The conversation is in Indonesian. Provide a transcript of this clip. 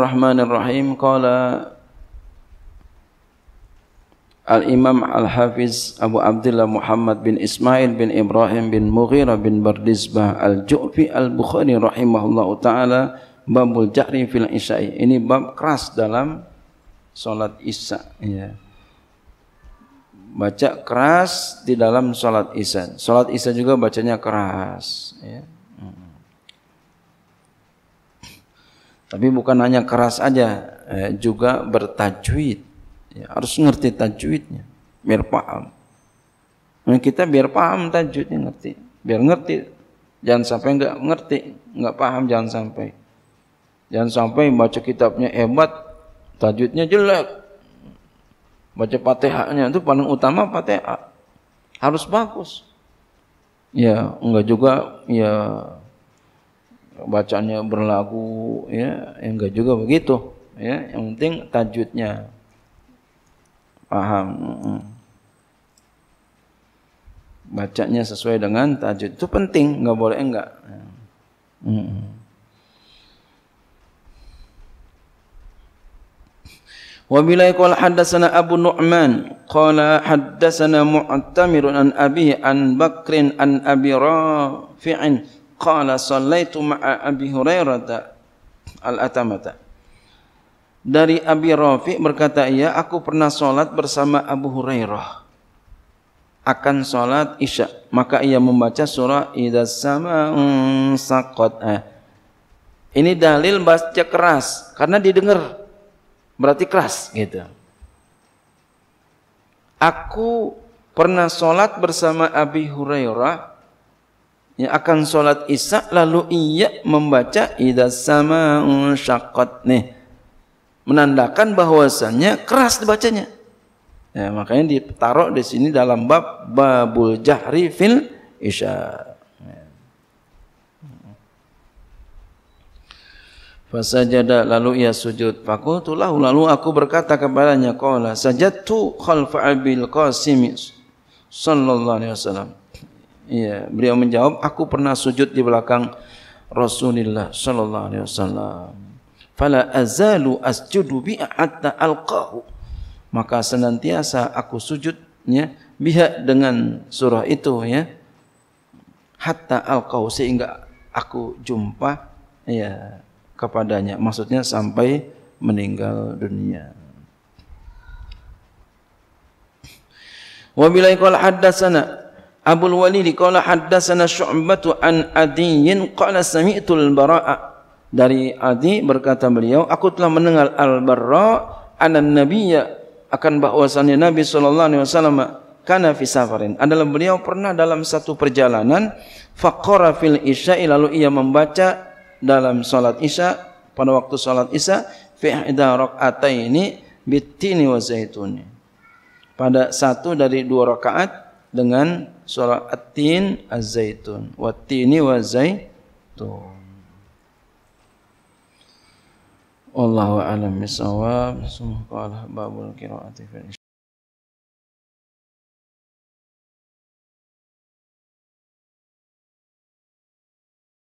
الرحمن الرحيم قال الإمام الحافظ أبو عبد الله محمد بن إسماعيل بن إبراهيم بن مغيرة بن بردزبة الجوفي البخاري رحمه الله تعالى babul jahri fil isya'i ini bab keras dalam solat isya ya. baca keras di dalam solat isya solat isya juga bacanya keras ya. Tapi bukan hanya keras aja, eh, juga bertajwid. Ya, harus ngerti tajwidnya, biar paham. Nah, kita biar paham tajwidnya ngerti, biar ngerti. Jangan sampai nggak ngerti, nggak paham jangan sampai. Jangan sampai baca kitabnya hebat, tajwidnya jelek. Baca patehahnya itu paling utama pateha harus bagus. Ya, enggak juga ya bacaannya berlaku ya enggak juga begitu ya yang penting tajwidnya paham bacanya sesuai dengan tajwid itu penting nggak boleh enggak Wabillahi qala Abu Nu'man qala hadasana Mu'tamir an Abi an Bakrin an Abi Rafi'in qala sallaitu ma'a Abi Hurairah al-Atamata dari Abi Rafi berkata ia aku pernah salat bersama Abu Hurairah akan salat Isya maka ia membaca surah idzas sama saqat eh, ini dalil baca keras karena didengar berarti keras gitu aku pernah salat bersama Abi Hurairah Ia akan solat isak lalu ia membaca idha sama syakot nih menandakan bahwasannya keras dibacanya ya, makanya ditaruh di sini dalam bab babul jahri fil isya Fasajada lalu ia sujud. Fakultulahu lalu aku berkata kepadanya. Kala sajad tu khalfa abil qasim sallallahu alaihi wasallam. Ya, beliau menjawab, aku pernah sujud di belakang Rasulullah sallallahu alaihi wasallam. Fala azalu asjudu bi hatta alqahu. Maka senantiasa aku sujud ya biha dengan surah itu ya. Hatta alqahu sehingga aku jumpa ya kepadanya. Maksudnya sampai meninggal dunia. Wa bilai qala Abu Walid qala haddatsana Syu'batu an Adiyyin qala sami'tu al-Bara'a dari Adi berkata beliau aku telah mendengar al-Barra anan nabiyya akan bahwasanya Nabi sallallahu alaihi wasallam kana fi safarin adalah beliau pernah dalam satu perjalanan faqara fil isya'i lalu ia membaca dalam salat isya pada waktu salat isya fi ihda raqataini bitini wa zaituni pada satu dari dua rakaat dengan surah At-Tin Az-Zaitun. Wat-Tini wa zaitun Wallahu a'lam bissawab. Subhanallah babul qiraati fil